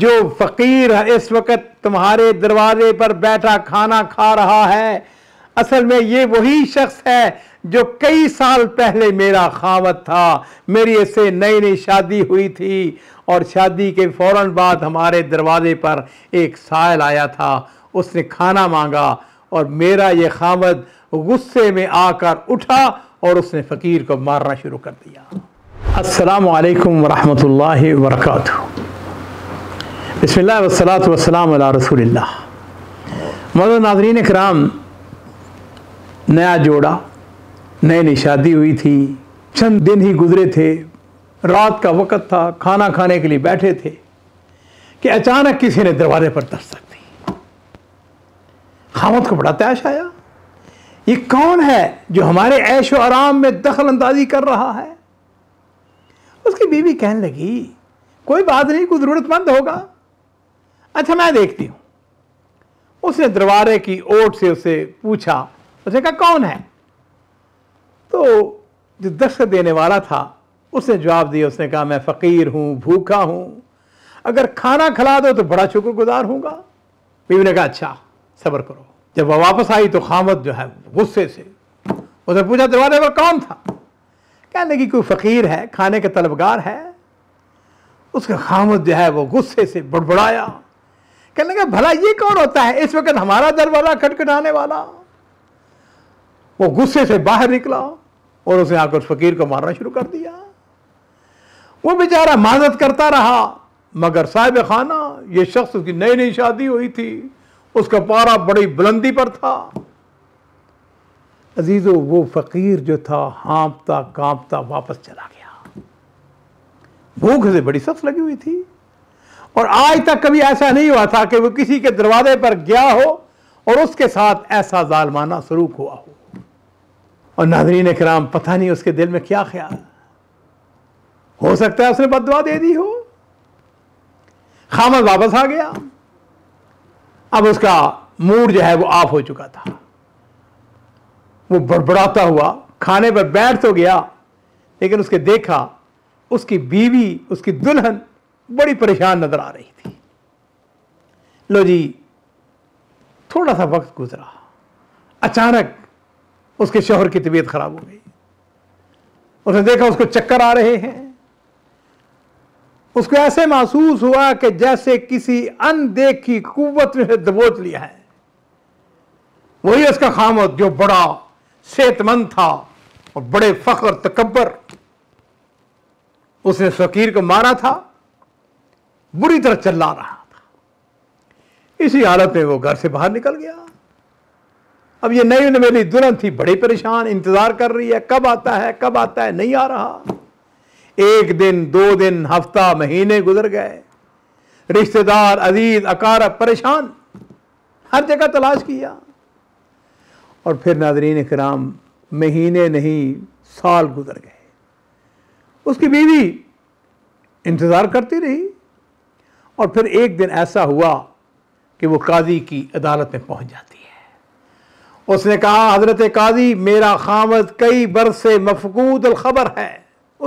जो फकीर इस वक्त तुम्हारे दरवाजे पर बैठा खाना खा रहा है असल में ये वही शख्स है जो कई साल पहले मेरा खावत था मेरी इससे नई नई शादी हुई थी और शादी के फ़ौर बाद हमारे दरवाजे पर एक साल आया था उसने खाना मांगा और मेरा ये खावत गुस्से में आकर उठा और उसने फ़कीर को मारना शुरू कर दिया असलकम वरहमल वर्का बसलात वसलाम रसूल मदद नाजरीन कराम नया जोड़ा नए नई शादी हुई थी चंद दिन ही गुजरे थे रात का वक़्त था खाना खाने के लिए बैठे थे कि अचानक किसी ने दरवाजे पर दस्तक दी खामत को बड़ा तैश आया ये कौन है जो हमारे ऐशो आराम में दखल अंदाजी कर रहा है उसकी बीवी कहने लगी कोई बात नहीं कोई ज़रूरतमंद होगा अच्छा मैं देखती हूँ उसने दरबारे की ओट से उसे पूछा उसने कहा कौन है तो जो दस्त देने वाला था उसने जवाब दिया उसने कहा मैं फ़कीर हूँ भूखा हूँ अगर खाना खिला दो तो बड़ा शुक्रगुजार हूँगा बीवी ने कहा अच्छा सब्र करो जब वह वापस आई तो खामत जो है गुस्से से उसने पूछा दरवाजे पर कौन था कहने की कोई फ़कीर है खाने के तलबगार है उसका खामत जो है वो गुस्से से बड़बड़ाया कहने का भला ये कौन होता है इस वक्त हमारा दरवाजा खटखटाने वाला वो गुस्से से बाहर निकला और उसने आकर उस फकीर को मारना शुरू कर दिया वो बेचारा माजत करता रहा मगर साहिब खाना ये शख्स उसकी नई नई शादी हुई थी उसका पारा बड़ी बुलंदी पर था अजीज़ो वो फ़कीर जो था हांपता कांपता वापस चला गया भूख से बड़ी सख्त लगी हुई थी और आज तक कभी ऐसा नहीं हुआ था कि वो किसी के दरवाजे पर गया हो और उसके साथ ऐसा जालमाना सलूक हुआ हो और नादरीन कराम पता नहीं उसके दिल में क्या ख्याल हो सकता है उसने बदवा दे दी हो खामद वापस आ गया अब उसका मूड जो है वो ऑफ हो चुका था वो बड़बड़ाता हुआ खाने पर बैठ तो गया लेकिन उसके देखा उसकी बीवी उसकी दुल्हन बड़ी परेशान नजर आ रही थी लो जी थोड़ा सा वक्त गुजरा अचानक उसके शोहर की तबीयत खराब हो गई उसने देखा उसको चक्कर आ रहे हैं उसको ऐसे महसूस हुआ कि जैसे किसी अनदेखी कुत ने दबोच लिया है वही उसका खामद जो बड़ा सेहतमंद था और बड़े फख्र तकबर उसने फकीर को मारा था बुरी तरह चिल्ला रहा था इसी हालत में वो घर से बाहर निकल गया अब ये नई मेरी दुल्हन थी बड़ी परेशान इंतजार कर रही है कब आता है कब आता है नहीं आ रहा एक दिन दो दिन हफ्ता महीने गुजर गए रिश्तेदार अजीज अकार परेशान हर जगह तलाश किया और फिर नादरीन कराम महीने नहीं साल गुजर गए उसकी बीवी इंतज़ार करती रही और फिर एक दिन ऐसा हुआ कि वो काजी की अदालत में पहुंच जाती है उसने कहा हजरत काजी मेरा खामद कई बरस से मफकूद खबर है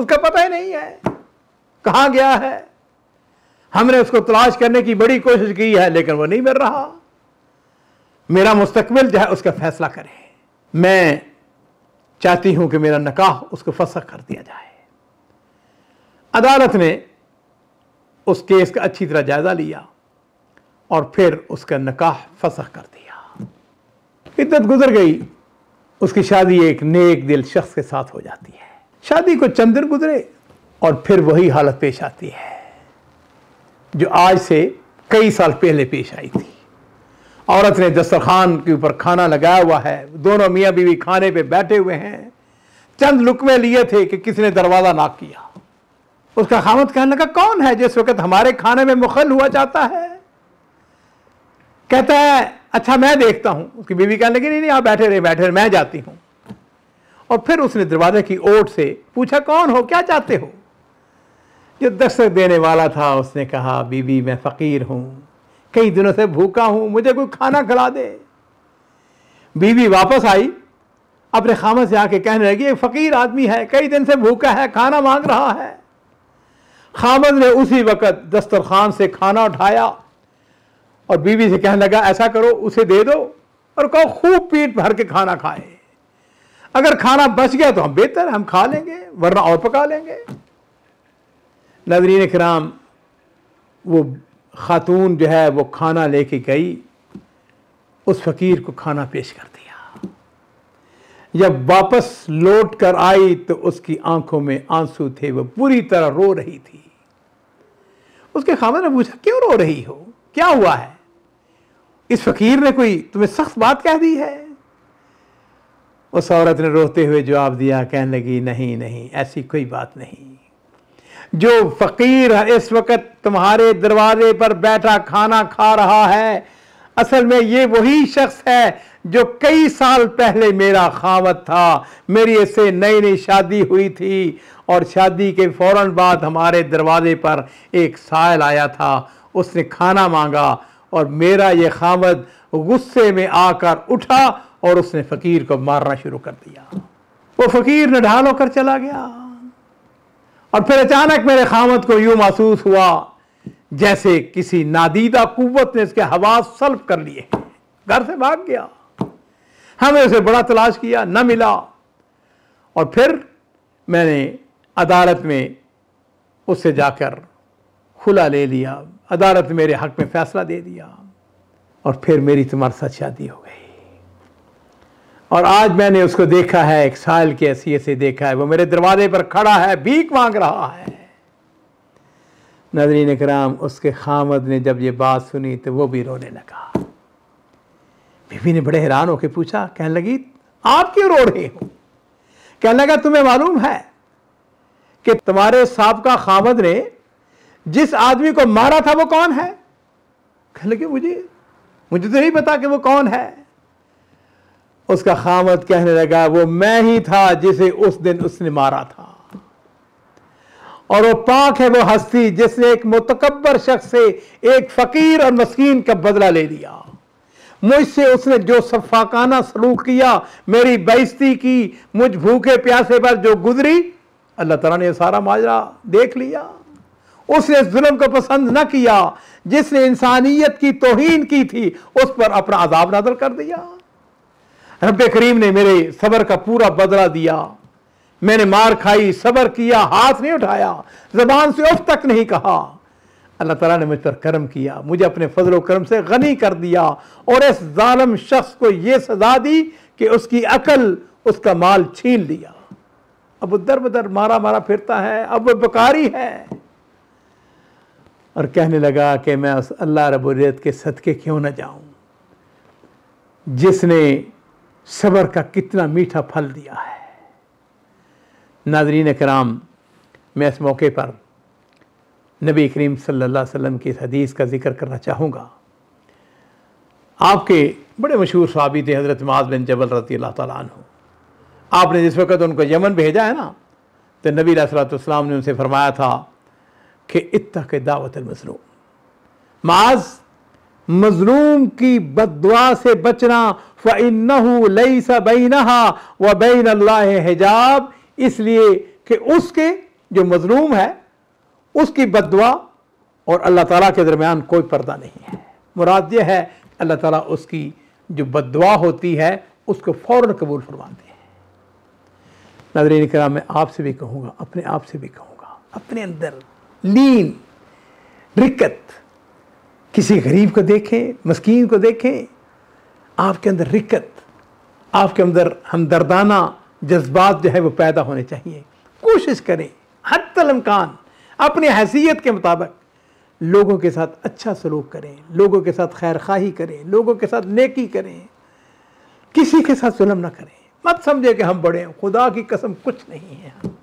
उसका पता ही नहीं है कहाँ गया है हमने उसको तलाश करने की बड़ी कोशिश की है लेकिन वो नहीं मिल रहा मेरा मुस्तकबिल जो है उसका फैसला करें मैं चाहती हूं कि मेरा निकाह उसको फंसा कर दिया जाए अदालत ने उस केस का अच्छी तरह जायज़ा लिया और फिर उसका निकाह फसह कर दिया इद्दत गुजर गई उसकी शादी एक नेक दिल शख्स के साथ हो जाती है शादी को चंद दिन गुजरे और फिर वही हालत पेश आती है जो आज से कई साल पहले पेश आई थी औरत ने दस्तरखान के ऊपर खाना लगाया हुआ है दोनों मियाँ बीवी खाने पे बैठे हुए हैं चंद लुकमे लिए थे कि किसने दरवाज़ा नाक किया उसका खामत कहने का कौन है जिस वक्त हमारे खाने में मुखल हुआ जाता है कहता है अच्छा मैं देखता हूं उसकी बीवी कहने लगी नहीं नहीं आप बैठे रहे बैठे रहे मैं जाती हूं और फिर उसने दरवाजे की ओट से पूछा कौन हो क्या चाहते हो जो दस्तक देने वाला था उसने कहा बीबी मैं फ़कीर हूँ कई दिनों से भूखा हूं मुझे कोई खाना खिला दे बीवी वापस आई अपने खामत से आके कहने लगी एक फ़कीर आदमी है कई दिन से भूखा है खाना मांग रहा है खामद ने उसी वक़्त दस्तरखान से खाना उठाया और बीवी से कहने लगा ऐसा करो उसे दे दो और कहो खूब पेट भर के खाना खाए अगर खाना बच गया तो हम बेहतर हम खा लेंगे वरना और पका लेंगे नजरीन कराम वो खातून जो है वो खाना लेके गई उस फकीर को खाना पेश कर जब वापस लौट कर आई तो उसकी आंखों में आंसू थे वह पूरी तरह रो रही थी उसके खामा ने पूछा क्यों रो रही हो क्या हुआ है इस फकीर ने कोई तुम्हें सख्त बात कह दी है उस औरत ने रोते हुए जवाब दिया कहने लगी नहीं नहीं ऐसी कोई बात नहीं जो फकीर इस वक्त तुम्हारे दरवाजे पर बैठा खाना खा रहा है असल में ये वही शख्स है जो कई साल पहले मेरा खावत था मेरी इससे नई नई शादी हुई थी और शादी के फौरन बाद हमारे दरवाज़े पर एक सायल आया था उसने खाना मांगा और मेरा ये खावत गुस्से में आकर उठा और उसने फ़कीर को मारना शुरू कर दिया वो फ़कीर ढाल होकर चला गया और फिर अचानक मेरे खामत को यूं महसूस हुआ जैसे किसी नादीदा कुत ने इसके हवास सल्फ कर लिए घर से भाग गया हमने उसे बड़ा तलाश किया न मिला और फिर मैंने अदालत में उससे जाकर खुला ले लिया अदालत मेरे हक में फैसला दे दिया और फिर मेरी तुम्हारे साथ शादी हो गई और आज मैंने उसको देखा है एक साल के ऐसी से देखा है वो मेरे दरवाजे पर खड़ा है भीख मांग रहा है नजरीन कराम उसके खामद ने जब ये बात सुनी तो वो भी रोने लगा बीवी ने बड़े हैरान होकर पूछा कहने लगी आप क्यों रो रहे हो कहने लगा तुम्हें मालूम है कि तुम्हारे साहब का खामद ने जिस आदमी को मारा था वो कौन है कहने लगे मुझे मुझे तो नहीं पता कि वो कौन है उसका खामद कहने लगा वो मैं ही था जिसे उस दिन उसने मारा था और वो पाक है वो हस्ती जिसने एक मुतकबर शख्स से एक फकीर और मस्कीन का बदला ले लिया मुझसे उसने जो सफाकाना सलूक किया मेरी बेइज्जती की मुझ भूखे प्यासे पर जो गुजरी अल्लाह तला ने सारा माजरा देख लिया उसने जुल्म को पसंद न किया जिसने इंसानियत की तोहीन की थी उस पर अपना आजाब नादर कर दिया रब करीम ने मेरे सबर का पूरा बदला दिया मैंने मार खाई सबर किया हाथ नहीं उठाया जबान से उफ तक नहीं कहा अल्लाह ताला ने मुझ पर करम किया मुझे अपने फजल करम से गनी कर दिया और इस जालम शख्स को यह सजा दी कि उसकी अकल उसका माल छीन लिया अब उधर उधर मारा मारा फिरता है अब वो बकारी है और कहने लगा कि मैं उस अल्लाह रबुल्ज़त के सदक़े क्यों ना जाऊं जिसने सबर का कितना मीठा फल दिया है नाजरीन कराम मैं इस मौके पर नबी करीम सल्लल्लाहु अलैहि वसल्लम की इस हदीस का जिक्र करना चाहूँगा आपके बड़े मशहूर सहाबी थे हज़रत माज बिन जबल रती अल्लाह आपने जिस वक्त उनको यमन भेजा है ना तो नबी सलाम ने उनसे फरमाया था कि इत्ता के दावत मजलूम माज मजलूम की बदवा से बचना फ़नई सबैनहा व बैन अल्लाह हिजाब इसलिए कि उसके जो मजलूम है उसकी बदवा और अल्लाह ताला के दरमियान कोई पर्दा नहीं है मुराद यह है अल्लाह ताला उसकी जो बदवा होती है उसको फ़ौर कबूल फरमाते हैं नदरीन कराम मैं आपसे भी कहूँगा अपने आप से भी कहूँगा अपने अंदर लीन रिकत किसी गरीब को देखें मस्कीन को देखें आपके अंदर रिकत आपके अंदर हमदर्दाना जज्बात जो है वो पैदा होने चाहिए कोशिश करें हर तलमकान अपनी हैसियत के मुताबिक लोगों के साथ अच्छा सलूक करें लोगों के साथ खैर खाही करें लोगों के साथ नेकी करें किसी के साथ जुलम ना करें मत समझे कि हम बड़े हैं खुदा की कसम कुछ नहीं है